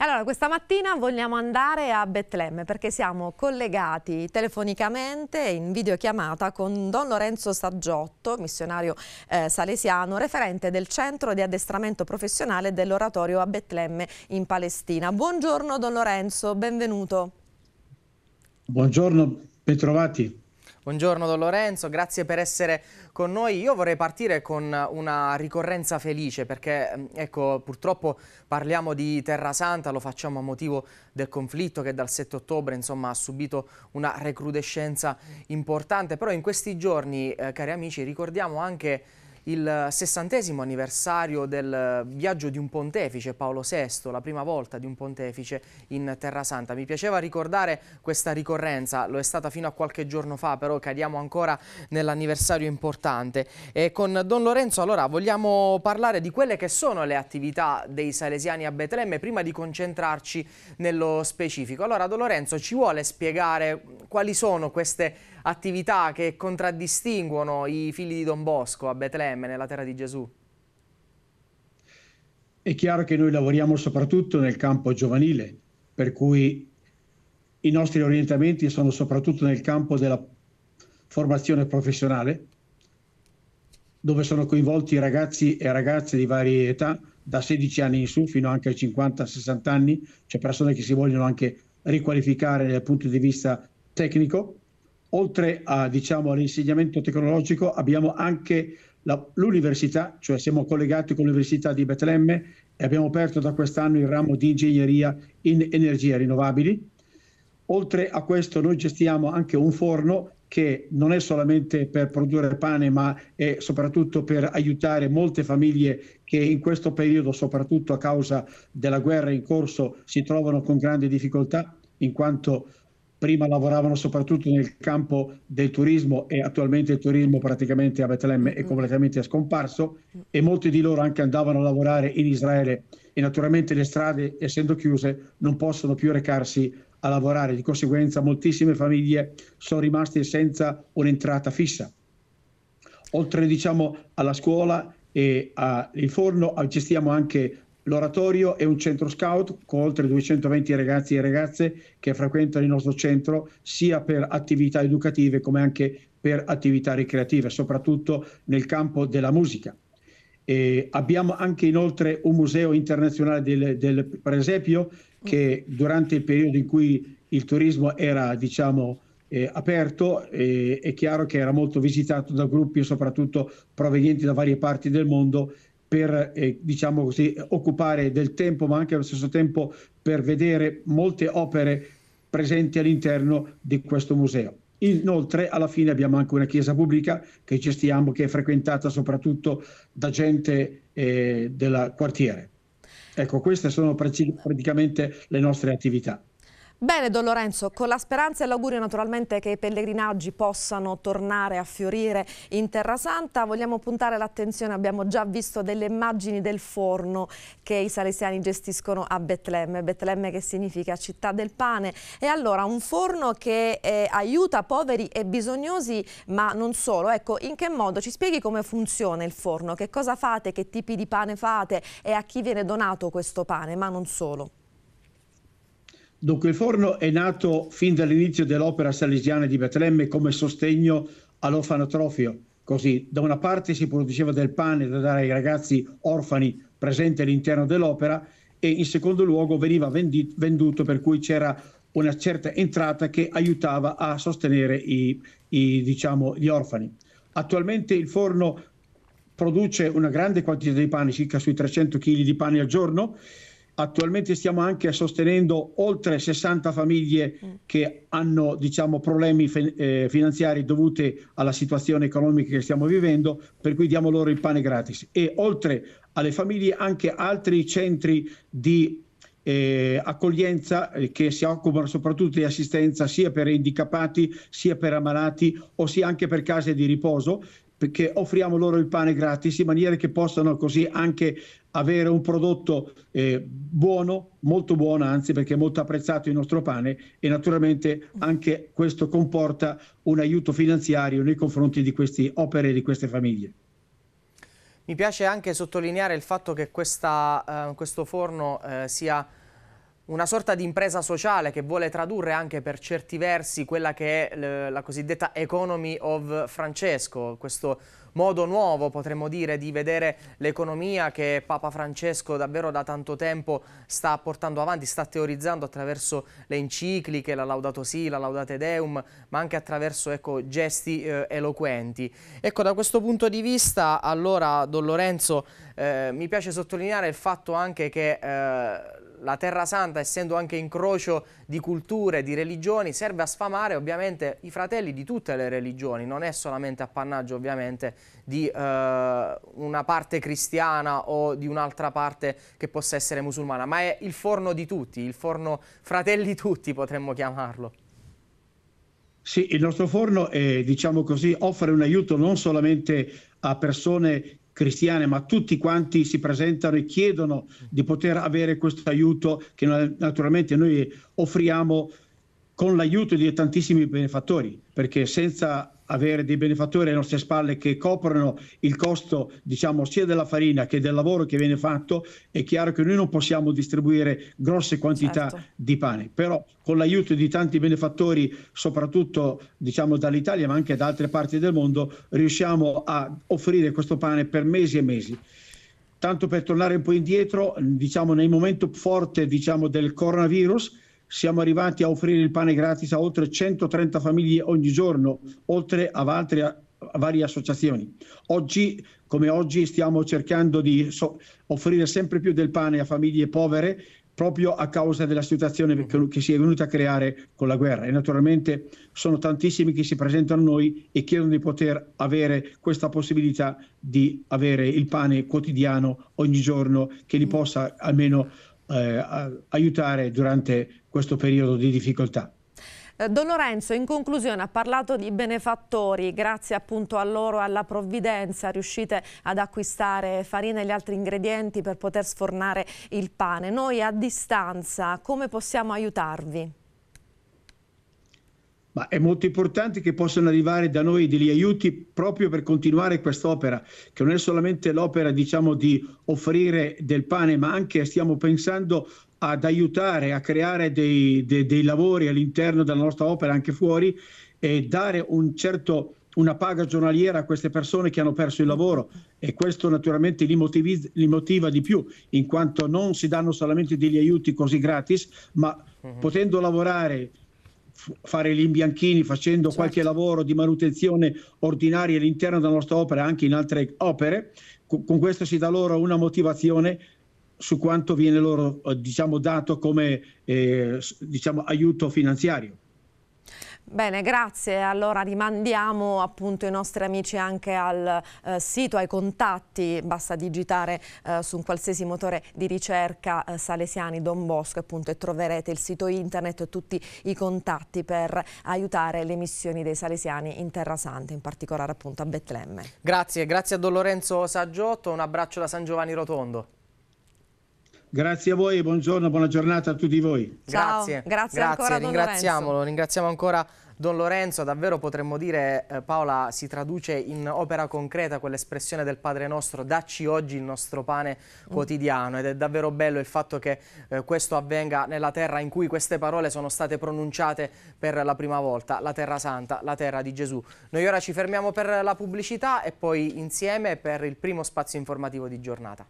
Allora, questa mattina vogliamo andare a Betlemme perché siamo collegati telefonicamente in videochiamata con Don Lorenzo Saggiotto, missionario eh, salesiano, referente del centro di addestramento professionale dell'oratorio a Betlemme in Palestina. Buongiorno Don Lorenzo, benvenuto. Buongiorno, ben trovati. Buongiorno Don Lorenzo, grazie per essere con noi. Io vorrei partire con una ricorrenza felice perché mm, ecco, purtroppo parliamo di Terra Santa, lo facciamo a motivo del conflitto che dal 7 ottobre insomma, ha subito una recrudescenza importante, però in questi giorni eh, cari amici ricordiamo anche il sessantesimo anniversario del viaggio di un pontefice, Paolo VI, la prima volta di un pontefice in Terra Santa. Mi piaceva ricordare questa ricorrenza, lo è stata fino a qualche giorno fa, però cadiamo ancora nell'anniversario importante. E con Don Lorenzo allora vogliamo parlare di quelle che sono le attività dei Salesiani a Betlemme prima di concentrarci nello specifico. Allora Don Lorenzo ci vuole spiegare quali sono queste attività attività che contraddistinguono i figli di Don Bosco a Betlemme, nella terra di Gesù? È chiaro che noi lavoriamo soprattutto nel campo giovanile, per cui i nostri orientamenti sono soprattutto nel campo della formazione professionale, dove sono coinvolti ragazzi e ragazze di varie età, da 16 anni in su fino anche ai 50-60 anni, c'è persone che si vogliono anche riqualificare dal punto di vista tecnico oltre a, diciamo, all'insegnamento tecnologico abbiamo anche la, l'università, cioè siamo collegati con l'Università di Betlemme e abbiamo aperto da quest'anno il ramo di ingegneria in energie rinnovabili. Oltre a questo noi gestiamo anche un forno che non è solamente per produrre pane, ma è soprattutto per aiutare molte famiglie che in questo periodo, soprattutto a causa della guerra in corso, si trovano con grande difficoltà, in quanto prima lavoravano soprattutto nel campo del turismo e attualmente il turismo praticamente a Betlemme è completamente scomparso e molti di loro anche andavano a lavorare in Israele e naturalmente le strade essendo chiuse non possono più recarsi a lavorare, di conseguenza moltissime famiglie sono rimaste senza un'entrata fissa. Oltre diciamo, alla scuola e al forno gestiamo anche L'oratorio è un centro scout con oltre 220 ragazzi e ragazze che frequentano il nostro centro sia per attività educative come anche per attività ricreative, soprattutto nel campo della musica. E abbiamo anche inoltre un museo internazionale del, del presepio che durante il periodo in cui il turismo era diciamo, eh, aperto eh, è chiaro che era molto visitato da gruppi soprattutto provenienti da varie parti del mondo per eh, diciamo così, occupare del tempo, ma anche allo stesso tempo per vedere molte opere presenti all'interno di questo museo. Inoltre, alla fine abbiamo anche una chiesa pubblica che gestiamo, che è frequentata soprattutto da gente eh, del quartiere. Ecco, queste sono praticamente le nostre attività. Bene Don Lorenzo, con la speranza e l'augurio naturalmente che i pellegrinaggi possano tornare a fiorire in Terra Santa, vogliamo puntare l'attenzione, abbiamo già visto delle immagini del forno che i salesiani gestiscono a Betlemme, Betlemme che significa città del pane, e allora un forno che eh, aiuta poveri e bisognosi, ma non solo, ecco in che modo, ci spieghi come funziona il forno, che cosa fate, che tipi di pane fate e a chi viene donato questo pane, ma non solo. Dunque, il forno è nato fin dall'inizio dell'opera salesiana di Betlemme come sostegno all'orfanotrofio. Così, da una parte si produceva del pane da dare ai ragazzi orfani presenti all'interno dell'opera e in secondo luogo veniva vendi- venduto, per cui c'era una certa entrata che aiutava a sostenere i, i, diciamo, gli orfani. Attualmente il forno produce una grande quantità di pane, circa sui 300 kg di pane al giorno, Attualmente stiamo anche sostenendo oltre 60 famiglie mm. che hanno diciamo, problemi eh, finanziari dovuti alla situazione economica che stiamo vivendo, per cui diamo loro il pane gratis. E oltre alle famiglie anche altri centri di eh, accoglienza eh, che si occupano soprattutto di assistenza sia per handicappati, sia per ammalati o sia anche per case di riposo perché offriamo loro il pane gratis in maniera che possano così anche avere un prodotto eh, buono, molto buono anzi perché è molto apprezzato il nostro pane e naturalmente anche questo comporta un aiuto finanziario nei confronti di queste opere e di queste famiglie. Mi piace anche sottolineare il fatto che questa, eh, questo forno eh, sia una sorta di impresa sociale che vuole tradurre anche per certi versi quella che è eh, la cosiddetta economy of Francesco, questo modo nuovo potremmo dire di vedere l'economia che Papa Francesco davvero da tanto tempo sta portando avanti, sta teorizzando attraverso le encicliche, la Laudato Si, la Laudate Deum, ma anche attraverso ecco, gesti eh, eloquenti. Ecco, da questo punto di vista, allora, Don Lorenzo, eh, mi piace sottolineare il fatto anche che... Eh, la Terra Santa, essendo anche incrocio di culture, di religioni, serve a sfamare ovviamente i fratelli di tutte le religioni, non è solamente appannaggio ovviamente di eh, una parte cristiana o di un'altra parte che possa essere musulmana, ma è il forno di tutti, il forno fratelli tutti potremmo chiamarlo. Sì, il nostro forno è, diciamo così, offre un aiuto non solamente a persone cristiane, ma tutti quanti si presentano e chiedono di poter avere questo aiuto che naturalmente noi offriamo con l'aiuto di tantissimi benefattori, perché senza avere dei benefattori alle nostre spalle che coprono il costo diciamo, sia della farina che del lavoro che viene fatto, è chiaro che noi non possiamo distribuire grosse quantità certo. di pane, però con l'aiuto di tanti benefattori, soprattutto diciamo, dall'Italia ma anche da altre parti del mondo, riusciamo a offrire questo pane per mesi e mesi. Tanto per tornare un po' indietro, diciamo nel momento forte diciamo, del coronavirus, siamo arrivati a offrire il pane gratis a oltre 130 famiglie ogni giorno, oltre a altre a varie associazioni. Oggi, come oggi, stiamo cercando di so- offrire sempre più del pane a famiglie povere proprio a causa della situazione che, che si è venuta a creare con la guerra. E naturalmente sono tantissimi che si presentano a noi e chiedono di poter avere questa possibilità di avere il pane quotidiano ogni giorno che li possa almeno eh, aiutare durante questo periodo di difficoltà. Eh, Don Lorenzo in conclusione ha parlato di benefattori, grazie appunto a loro alla provvidenza riuscite ad acquistare farina e gli altri ingredienti per poter sfornare il pane. Noi a distanza come possiamo aiutarvi? ma è molto importante che possano arrivare da noi degli aiuti proprio per continuare quest'opera, che non è solamente l'opera diciamo, di offrire del pane, ma anche stiamo pensando ad aiutare a creare dei, dei, dei lavori all'interno della nostra opera, anche fuori, e dare un certo una paga giornaliera a queste persone che hanno perso il lavoro e questo naturalmente li, motiviz- li, motiva di più in quanto non si danno solamente degli aiuti così gratis ma mhm. potendo lavorare fare gli imbianchini facendo certo. qualche lavoro di manutenzione ordinaria all'interno della nostra opera e anche in altre opere. Con questo si dà loro una motivazione su quanto viene loro eh, diciamo, dato come eh, diciamo, aiuto finanziario. Bene, grazie. Allora rimandiamo appunto i nostri amici anche al eh, sito, ai contatti, basta digitare eh, su un qualsiasi motore di ricerca eh, Salesiani Don Bosco appunto e troverete il sito internet e tutti i contatti per aiutare le missioni dei Salesiani in Terra Santa, in particolare appunto a Betlemme. Grazie, grazie a Don Lorenzo Saggiotto, un abbraccio da San Giovanni Rotondo. Grazie a voi, buongiorno, buona giornata a tutti voi. Ciao, grazie, grazie, grazie ringraziamolo, ringraziamo ancora Don Lorenzo, davvero potremmo dire, eh, Paola, si traduce in opera concreta quell'espressione del Padre nostro, dacci oggi il nostro pane mm. quotidiano ed è davvero bello il fatto che eh, questo avvenga nella terra in cui queste parole sono state pronunciate per la prima volta, la terra santa, la terra di Gesù. Noi ora ci fermiamo per la pubblicità e poi insieme per il primo spazio informativo di giornata.